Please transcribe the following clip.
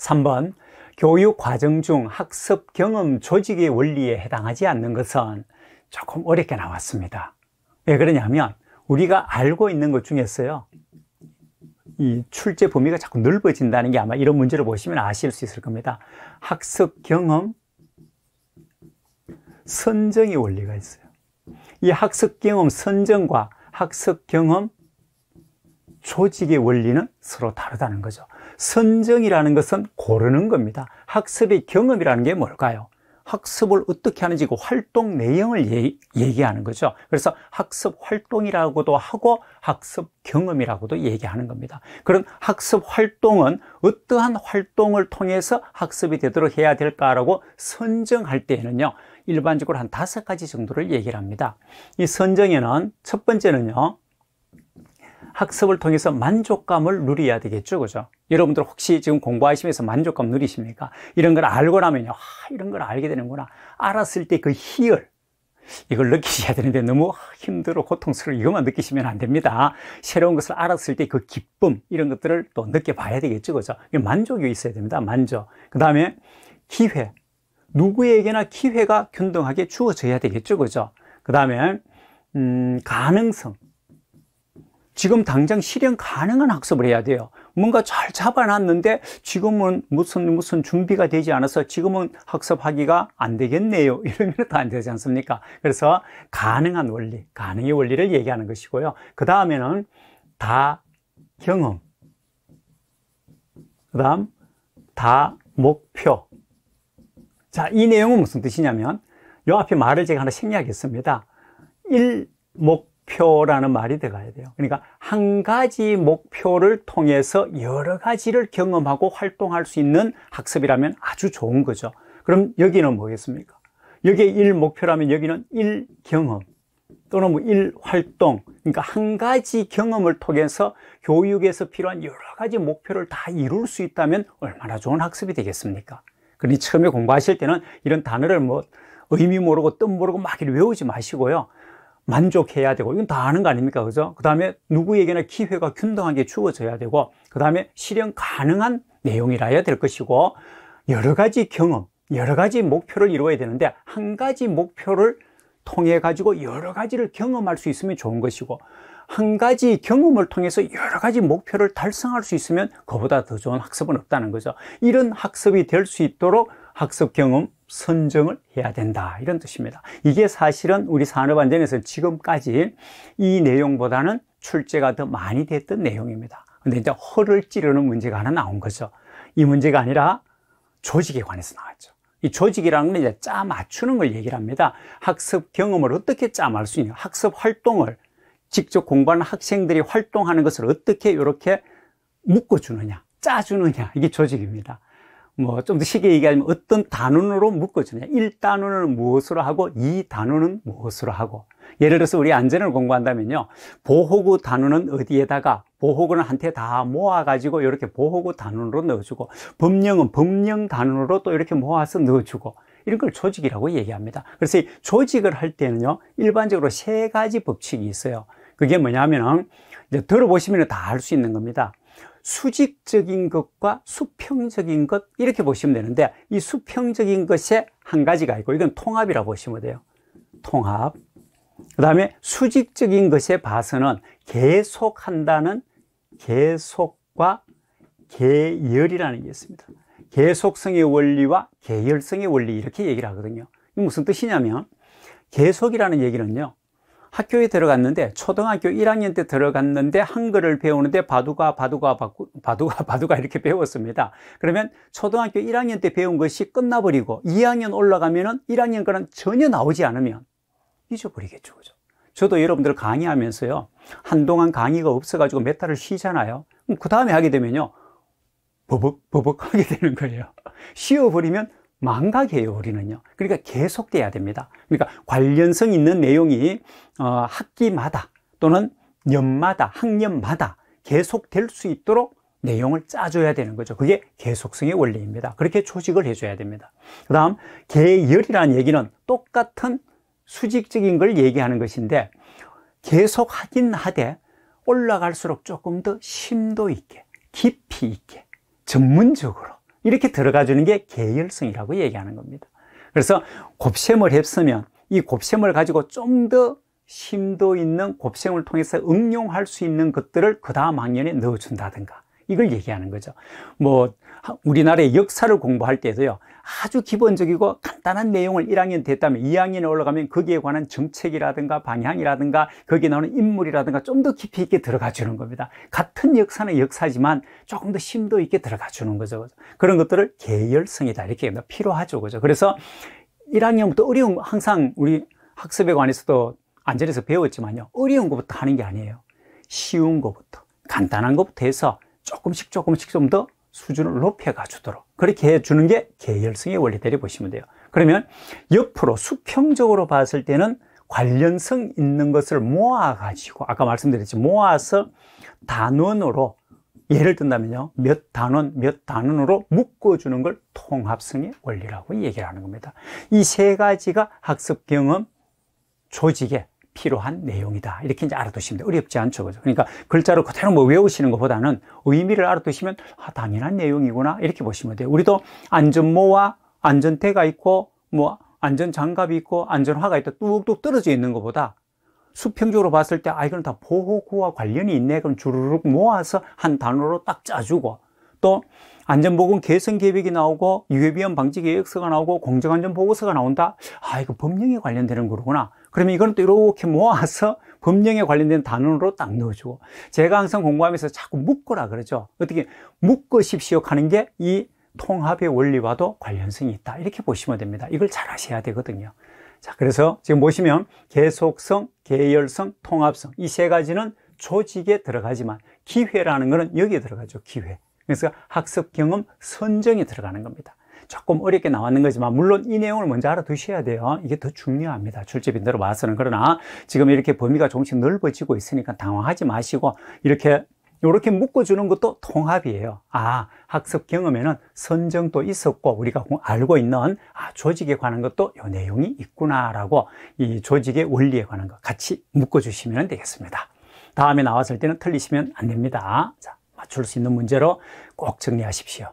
3번 교육 과정 중 학습 경험 조직의 원리에 해당하지 않는 것은 조금 어렵게 나왔습니다. 왜 그러냐면 우리가 알고 있는 것 중에서요. 이 출제 범위가 자꾸 넓어진다는 게 아마 이런 문제를 보시면 아실 수 있을 겁니다. 학습 경험 선정의 원리가 있어요. 이 학습 경험 선정과 학습 경험 조직의 원리는 서로 다르다는 거죠. 선정이라는 것은 고르는 겁니다. 학습의 경험이라는 게 뭘까요? 학습을 어떻게 하는지 그 활동 내용을 예, 얘기하는 거죠. 그래서 학습 활동이라고도 하고 학습 경험이라고도 얘기하는 겁니다. 그럼 학습 활동은 어떠한 활동을 통해서 학습이 되도록 해야 될까라고 선정할 때에는요. 일반적으로 한 다섯 가지 정도를 얘기를 합니다. 이 선정에는 첫 번째는요. 학습을 통해서 만족감을 누려야 되겠죠. 그죠? 여러분들 혹시 지금 공부하시면서 만족감 누리십니까? 이런 걸 알고 나면요. 아, 이런 걸 알게 되는구나. 알았을 때 그 희열. 이걸 느끼셔야 되는데 너무 힘들어 고통스러워 이것만 느끼시면 안 됩니다. 새로운 것을 알았을 때 그 기쁨 이런 것들을 또 느껴봐야 되겠죠. 그죠? 만족이 있어야 됩니다. 만족. 그 다음에 기회. 누구에게나 기회가 균등하게 주어져야 되겠죠. 그죠? 그 다음에, 음, 가능성. 지금 당장 실현 가능한 학습을 해야 돼요. 뭔가 잘 잡아놨는데 지금은 무슨 무슨 준비가 되지 않아서 지금은 학습하기가 안 되겠네요. 이러면 다안 되지 않습니까? 그래서 가능한 원리, 가능의 원리를 얘기하는 것이고요. 그 다음에는 다 경험. 그 다음, 다 목표. 자, 이 내용은 무슨 뜻이냐면, 요 앞에 말을 제가 하나 생략했습니다. 1. 목, 목표라는 말이 들어가야 돼요. 그러니까 한 가지 목표를 통해서 여러 가지를 경험하고 활동할 수 있는 학습이라면 아주 좋은 거죠. 그럼 여기는 뭐겠습니까? 여기에 일 목표라면 여기는 일 경험 또는 뭐1 활동 그러니까 한 가지 경험을 통해서 교육에서 필요한 여러 가지 목표를 다 이룰 수 있다면 얼마나 좋은 학습이 되겠습니까? 그러니 처음에 공부하실 때는 이런 단어를 뭐 의미 모르고 뜻 모르고 막 이렇게 외우지 마시고요. 만족해야 되고 이건 다 아는 거 아닙니까 그죠 그 다음에 누구에게나 기회가 균등하게 주어져야 되고 그 다음에 실현 가능한 내용이라야 될 것이고 여러 가지 경험 여러 가지 목표를 이루어야 되는데 한 가지 목표를 통해 가지고 여러 가지를 경험할 수 있으면 좋은 것이고 한 가지 경험을 통해서 여러 가지 목표를 달성할 수 있으면 그보다 더 좋은 학습은 없다는 거죠 이런 학습이 될 수 있도록 학습 경험 선정을 해야 된다 이런 뜻입니다 이게 사실은 우리 산업안전에서 지금까지 이 내용보다는 출제가 더 많이 됐던 내용입니다 근데 이제 허를 찌르는 문제가 하나 나온 거죠 이 문제가 아니라 조직에 관해서 나왔죠 이 조직이라는 건 이제 짜 맞추는 걸 얘기를 합니다 학습 경험을 어떻게 짜말 수 있냐 학습 활동을 직접 공부하는 학생들이 활동하는 것을 어떻게 이렇게 묶어주느냐 짜주느냐 이게 조직입니다 뭐좀더 쉽게 얘기하면 어떤 단원으로 묶어주냐 1단원은 무엇으로 하고 2단원은 무엇으로 하고 예를 들어서 우리 안전을 공부한다면요 보호구 단원은 어디에다가 보호구는 한테 다 모아 가지고 이렇게 보호구 단원으로 넣어주고 법령은 법령 단원으로 또 이렇게 모아서 넣어주고 이런 걸 조직이라고 얘기합니다 그래서 조직을 할 때는요 일반적으로 세 가지 법칙이 있어요 그게 뭐냐면 은 들어보시면 다 알 수 있는 겁니다 수직적인 것과 수평적인 것 이렇게 보시면 되는데 이 수평적인 것에 한 가지가 있고 이건 통합이라고 보시면 돼요 통합 그 다음에 수직적인 것에 봐서는 계속한다는 계속과 계열이라는 게 있습니다 계속성의 원리와 계열성의 원리 이렇게 얘기를 하거든요 이게 무슨 뜻이냐면 계속이라는 얘기는요 학교에 들어갔는데 초등학교 1학년 때 들어갔는데 한글을 배우는데 바둑아 바둑아 바둑아 바둑아 이렇게 배웠습니다 그러면 초등학교 1학년 때 배운 것이 끝나버리고 2학년 올라가면 은 1학년 거는 전혀 나오지 않으면 잊어버리겠죠 그죠? 저도 여러분들 강의하면서요 한동안 강의가 없어가지고 몇 달을 쉬잖아요 그 다음에 하게 되면요 버벅버벅 하게 되는 거예요 쉬어버리면 망각해요 우리는요 그러니까 계속돼야 됩니다 그러니까 관련성 있는 내용이 어, 학기마다 또는 년마다 학년마다 계속될 수 있도록 내용을 짜줘야 되는 거죠 그게 계속성의 원리입니다 그렇게 조직을 해줘야 됩니다 그 다음 계열이라는 얘기는 똑같은 수직적인 걸 얘기하는 것인데 계속 하긴 하되 올라갈수록 조금 더 심도 있게 깊이 있게 전문적으로 이렇게 들어가주는 게 계열성이라고 얘기하는 겁니다. 그래서 곱셈을 했으면 이 곱셈을 가지고 좀 더 심도 있는 곱셈을 통해서 응용할 수 있는 것들을 그 다음 학년에 넣어준다든가 이걸 얘기하는 거죠. 뭐 우리나라의 역사를 공부할 때도요. 아주 기본적이고 간단한 내용을 1학년 됐다면 2학년에 올라가면 거기에 관한 정책이라든가 방향이라든가 거기에 나오는 인물이라든가 좀 더 깊이 있게 들어가 주는 겁니다 같은 역사는 역사지만 조금 더 심도 있게 들어가 주는 거죠 그런 것들을 계열성이다 이렇게 필요하죠 그죠 그래서 1학년부터 어려운 항상 우리 학습에 관해서도 안전에서 배웠지만요 어려운 것부터 하는 게 아니에요 쉬운 것부터 간단한 것부터 해서 조금씩 조금씩 좀 더 수준을 높여가 주도록 그렇게 해주는 게 계열성의 원리대로 보시면 돼요. 그러면 옆으로 수평적으로 봤을 때는 관련성 있는 것을 모아가지고 아까 말씀드렸죠. 모아서 단원으로 예를 든다면요. 몇 단원, 몇 단원으로 묶어주는 걸 통합성의 원리라고 얘기를 하는 겁니다. 이 세 가지가 학습 경험 조직의 필요한 내용이다. 이렇게 이제 알아두시면 돼요. 어렵지 않죠. 그죠? 그러니까 글자로 그대로 뭐 외우시는 것보다는 의미를 알아두시면, 아, 당연한 내용이구나. 이렇게 보시면 돼요. 우리도 안전모와 안전대가 있고, 뭐, 안전장갑이 있고, 안전화가 있다. 뚝뚝 떨어져 있는 것보다 수평적으로 봤을 때, 아, 이건 다 보호구와 관련이 있네. 그럼 주르륵 모아서 한 단어로 딱 짜주고, 또 안전보건 개선 계획이 나오고 유해비험 방지 계획서가 나오고 공정안전 보고서가 나온다. 아 이거 법령에 관련되는 거구나. 그러면 이건또 이렇게 모아서 법령에 관련된 단원으로 딱 넣어주고 제가 항상 공부하면서 자꾸 묶어라 그러죠 어떻게 묶으십시오 하는 게 이 통합의 원리와도 관련성이 있다 이렇게 보시면 됩니다 이걸 잘 아셔야 되거든요 자 그래서 지금 보시면 계속성, 계열성, 통합성 이 세 가지는 조직에 들어가지만 기회라는 것은 여기에 들어가죠 기회 그래서 학습 경험 선정이 들어가는 겁니다 조금 어렵게 나왔는 거지만 물론 이 내용을 먼저 알아두셔야 돼요 이게 더 중요합니다 출제빈들로 봐서는 그러나 지금 이렇게 범위가 조금씩 넓어지고 있으니까 당황하지 마시고 이렇게 이렇게 묶어주는 것도 통합이에요 아 학습 경험에는 선정도 있었고 우리가 알고 있는 아 조직에 관한 것도 이 내용이 있구나 라고 이 조직의 원리에 관한 것 같이 묶어주시면 되겠습니다 다음에 나왔을 때는 틀리시면 안 됩니다 자, 맞출 수 있는 문제로 꼭 정리하십시오